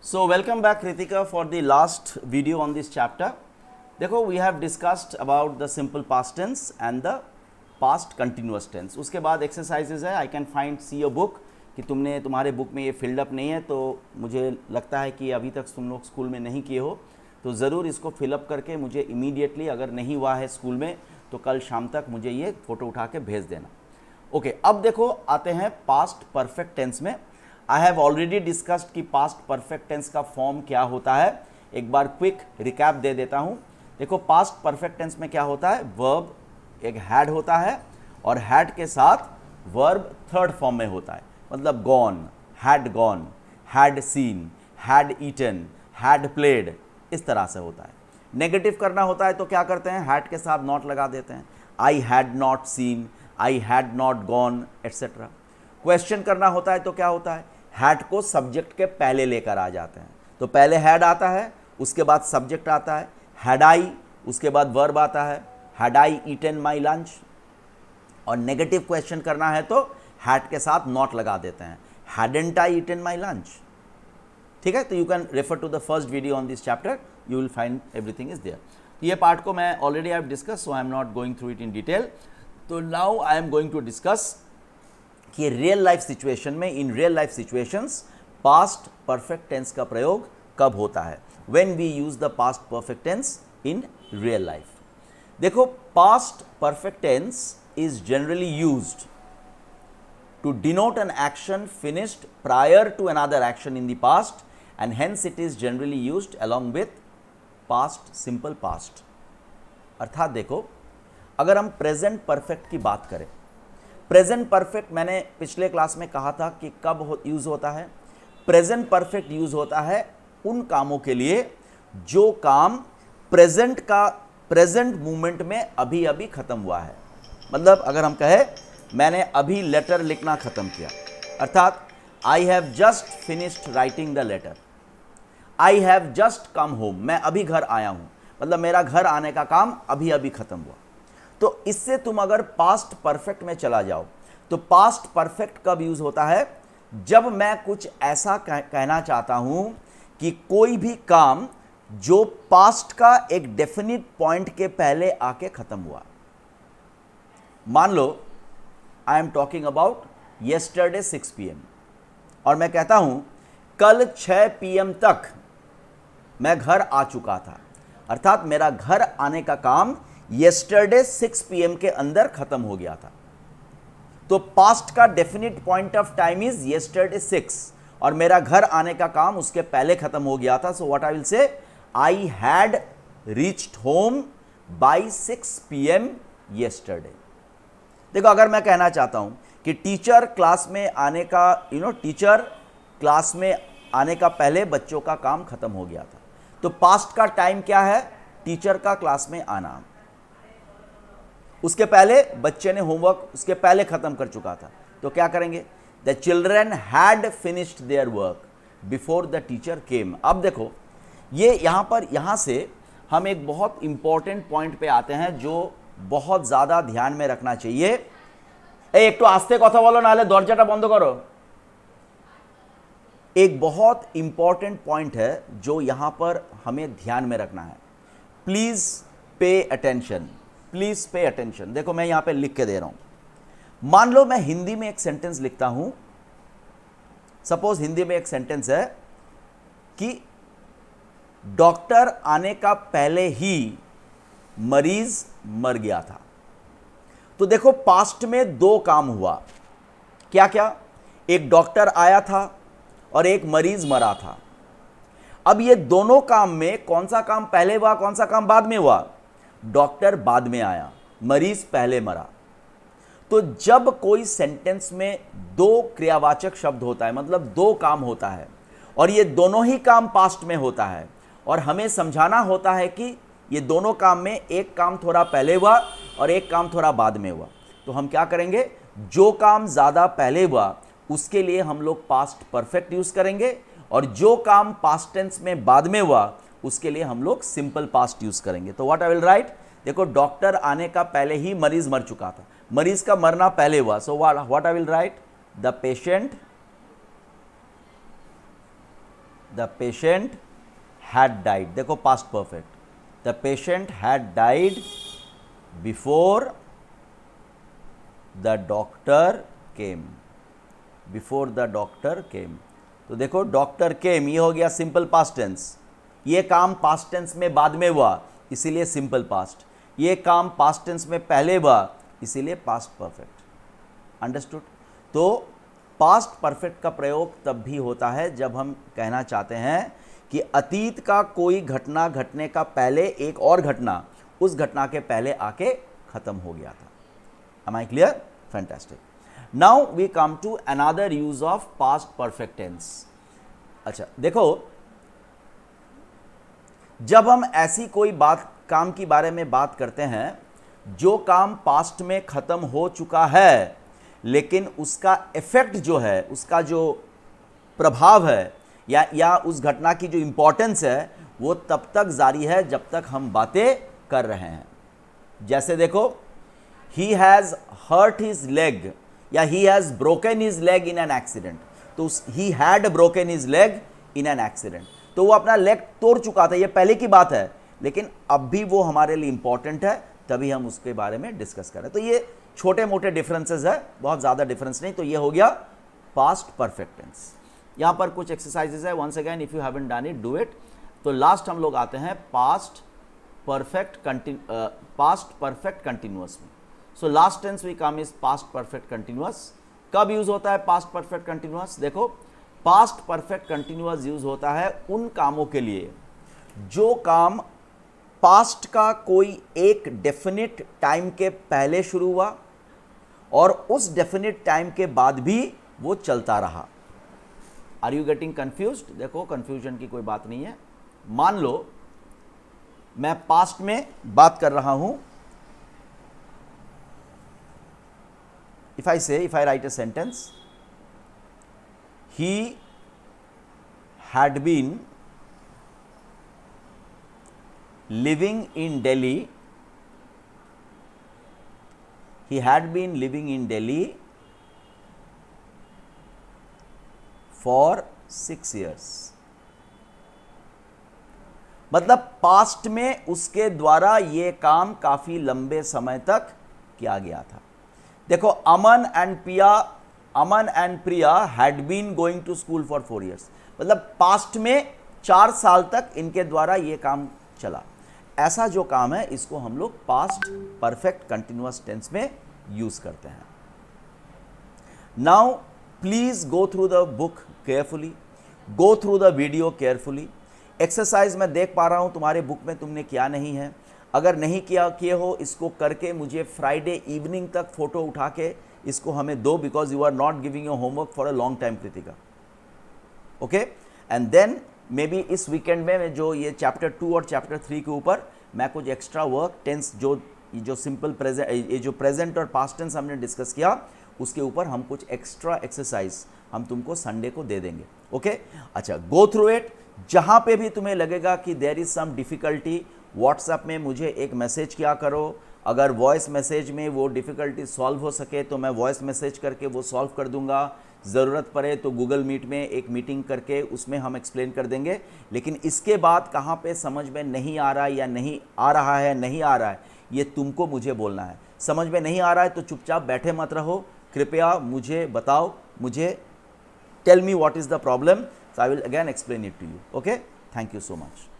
So welcome back Kritika for the last video on this chapter. देखो we have discussed about the simple past tense and the past continuous tense. उसके बाद exercises है I can find see your book कि तुमने तुम्हारे book में ये filled up नहीं है तो मुझे लगता है कि अभी तक तुम लोग स्कूल में नहीं किए हो तो ज़रूर इसको फिलअप करके मुझे इमीडिएटली अगर नहीं हुआ है स्कूल में तो कल शाम तक मुझे ये फ़ोटो उठा के भेज देना ओके okay, अब देखो आते हैं पास्ट परफेक्ट टेंस में आई हैव ऑलरेडी डिस्कस्ड कि पास्ट परफेक्ट टेंस का फॉर्म क्या होता है एक बार क्विक रिकैप दे देता हूँ देखो पास्ट परफेक्ट टेंस में क्या होता है वर्ब एक हैड होता है और हैड के साथ वर्ब थर्ड फॉर्म में होता है मतलब gone had gone had seen had eaten had played इस तरह से होता है नेगेटिव करना होता है तो क्या करते हैं हैड के साथ नॉट लगा देते हैं I had not seen I had not gone etcetera question करना होता है तो क्या होता है हैड को सब्जेक्ट के पहले लेकर आ जाते हैं तो पहले हैड आता है उसके बाद सब्जेक्ट आता है हैड आई उसके बाद वर्ब आता है had I eaten my lunch और नेगेटिव क्वेश्चन करना है तो हैड के साथ नॉट लगा देते हैं and I eaten my lunch ठीक है तो you can refer to the first video on this chapter you will find everything is there ये पार्ट को मैं already I have discuss so I am not going through it in detail तो now I am going to discuss कि real life situation में in real life situation past perfect tense का प्रयोग कब होता है when we use the past perfect tense in real life देखो past perfect tense is generally use to denote an action finished prior to an other action in the past and hence it is generally use along with past simple past अर्थात देखो अगर हम present perfect की बात करें present perfect मैंने पिछले class में कहा था कि कब हो, यूज़ होता है प्रेजेंट परफेक्ट यूज़ होता है उन कामों के लिए जो काम प्रेजेंट का प्रेजेंट मूवमेंट में अभी अभी ख़त्म हुआ है मतलब अगर हम कहें मैंने अभी लेटर लिखना ख़त्म किया अर्थात I have just finished writing the letter I have just come home मैं अभी घर आया हूँ मतलब मेरा घर आने का काम अभी अभी ख़त्म हुआ तो इससे तुम अगर पास्ट परफेक्ट में चला जाओ तो पास्ट परफेक्ट कब यूज़ होता है जब मैं कुछ ऐसा कह, कहना चाहता हूं कि कोई भी काम जो पास्ट का एक डेफिनेट पॉइंट के पहले आके ख़त्म हुआ मान लो I am talking about yesterday 6 PM और मैं कहता हूं कल 6 पीएम तक मैं घर आ चुका था अर्थात मेरा घर आने का काम येस्टरडे 6 पीएम के अंदर खत्म हो गया था तो पास्ट का definite point of time is yesterday 6 और मेरा घर आने का काम उसके पहले खत्म हो गया था सो what I will say I had reached home by 6 PM yesterday देखो अगर मैं कहना चाहता हूं कि टीचर क्लास में आने का यू नो टीचर क्लास में आने का पहले बच्चों का काम खत्म हो गया था तो पास्ट का टाइम क्या है टीचर का क्लास में आना उसके पहले बच्चे ने होमवर्क उसके पहले ख़त्म कर चुका था तो क्या करेंगे the children had finished their work before the teacher came अब देखो ये यहां पर यहां से हम एक बहुत इंपॉर्टेंट पॉइंट पे आते हैं जो बहुत ज़्यादा ध्यान में रखना चाहिए ए एक तो आस्ते कथा बोलो ना दरजाटा बंद करो एक बहुत इंपॉर्टेंट पॉइंट है जो यहां पर हमें ध्यान में रखना है please pay attention please pay attention देखो मैं यहां पे लिख के दे रहा हूं मान लो मैं हिंदी में एक सेंटेंस लिखता हूं सपोज हिंदी में एक सेंटेंस है कि डॉक्टर आने का पहले ही मरीज मर गया था तो देखो पास्ट में दो काम हुआ क्या क्या एक डॉक्टर आया था और एक मरीज मरा था अब ये दोनों काम में कौन सा काम पहले हुआ कौन सा काम बाद में हुआ डॉक्टर बाद में आया मरीज पहले मरा तो जब कोई सेंटेंस में दो क्रियावाचक शब्द होता है मतलब दो काम होता है और ये दोनों ही काम पास्ट में होता है और हमें समझाना होता है कि ये दोनों काम में एक काम थोड़ा पहले हुआ और एक काम थोड़ा बाद में हुआ तो हम क्या करेंगे जो काम ज़्यादा पहले हुआ उसके लिए हम लोग पास्ट परफेक्ट यूज़ करेंगे और जो काम पास्ट टेंस में बाद में हुआ उसके लिए हम लोग सिंपल पास्ट यूज़ करेंगे तो व्हाट आई विल राइट देखो डॉक्टर आने का पहले ही मरीज मर चुका था मरीज का मरना पहले हुआ so what I will write the patient the patient had died देखो past perfect the patient had died before the doctor came before the doctor came तो देखो डॉक्टर केम ये हो गया सिंपल पास्ट टेंस ये काम पास्ट टेंस में बाद में हुआ इसीलिए सिंपल पास्ट ये काम पास्ट टेंस में पहले हुआ इसीलिए पास्ट परफेक्ट अंडरस्टूड तो पास्ट परफेक्ट का प्रयोग तब भी होता है जब हम कहना चाहते हैं कि अतीत का कोई घटना घटने का पहले एक और घटना उस घटना के पहले आके खत्म हो गया था am I clear fantastic now we come to another use of past perfect tense अच्छा देखो जब हम ऐसी कोई बात काम के बारे में बात करते हैं जो काम पास्ट में ख़त्म हो चुका है लेकिन उसका इफ़ेक्ट जो है उसका जो प्रभाव है या या उस घटना की जो इम्पोर्टेंस है वो तब तक जारी है जब तक हम बातें कर रहे हैं जैसे देखो he has hurt his leg या he has broken his leg in an accident तो he had broken his leg in an accident तो वो अपना लेग तोड़ चुका था ये पहले की बात है लेकिन अब भी वो हमारे लिए इंपॉर्टेंट है तभी हम उसके बारे में डिस्कस करें तो ये छोटे मोटे डिफरेंसेस है बहुत ज़्यादा डिफरेंस नहीं तो ये हो गया पास्ट परफेक्ट टेंस पर कुछ एक्सरसाइजेस है once again if you have done it do it तो लास्ट हम लोग आते हैं past perfect past perfect continuous में so last tense we come is past perfect continuous कब यूज होता है पास्ट परफेक्ट कंटिन्यूअस देखो पास्ट परफेक्ट कंटिन्यूस यूज होता है उन कामों के लिए जो काम पास्ट का कोई एक डेफिनेट टाइम के पहले शुरू हुआ और उस डेफिनेट टाइम के बाद भी वो चलता रहा आर यू गेटिंग कन्फ्यूज देखो कन्फ्यूजन की कोई बात नहीं है मान लो मैं पास्ट में बात कर रहा हूं if I say if I write a sentence he had been living in Delhi. He had been living in Delhi for six years. मतलब पास्ट में उसके द्वारा ये काम काफ़ी लंबे समय तक किया गया था देखो Aman and Piya Aman and Priya had been going to school for four years मतलब पास्ट में चार साल तक इनके द्वारा ये काम चला ऐसा जो काम है इसको हम लोग पास्ट परफेक्ट कंटिन्यूस टेंस में यूज करते हैं now please go through the book carefully go through the video carefully exercise मैं देख पा रहा हूं तुम्हारे बुक में तुमने किया नहीं है अगर नहीं किया किए हो इसको करके मुझे फ्राइडे इवनिंग तक फ़ोटो उठा के इसको हमें दो because you are not giving your homework for a long time Kritika okay and then may be इस वीकेंड में मैं जो ये चैप्टर टू और चैप्टर थ्री के ऊपर मैं कुछ एक्स्ट्रा वर्क टेंस जो ये जो सिंपल प्रेजेंट ये जो प्रेजेंट और पास्ट टेंस हमने डिस्कस किया उसके ऊपर हम कुछ एक्स्ट्रा एक्सरसाइज हम तुमको संडे को दे देंगे ओके okay? अच्छा गो थ्रू इट जहाँ पे भी तुम्हें लगेगा कि there is some difficulty WhatsApp में मुझे एक मैसेज किया करो अगर वॉइस मैसेज में वो डिफ़िकल्टी सॉल्व हो सके तो मैं वॉइस मैसेज करके वो सॉल्व कर दूंगा ज़रूरत पड़े तो गूगल मीट में एक मीटिंग करके उसमें हम एक्सप्लेन कर देंगे लेकिन इसके बाद कहाँ पे समझ में नहीं आ रहा है या नहीं आ रहा है नहीं आ रहा है ये तुमको मुझे बोलना है समझ में नहीं आ रहा है तो चुपचाप बैठे मत रहो कृपया मुझे बताओ मुझे tell me what is the problem so I will again explain it to you okay thank you so much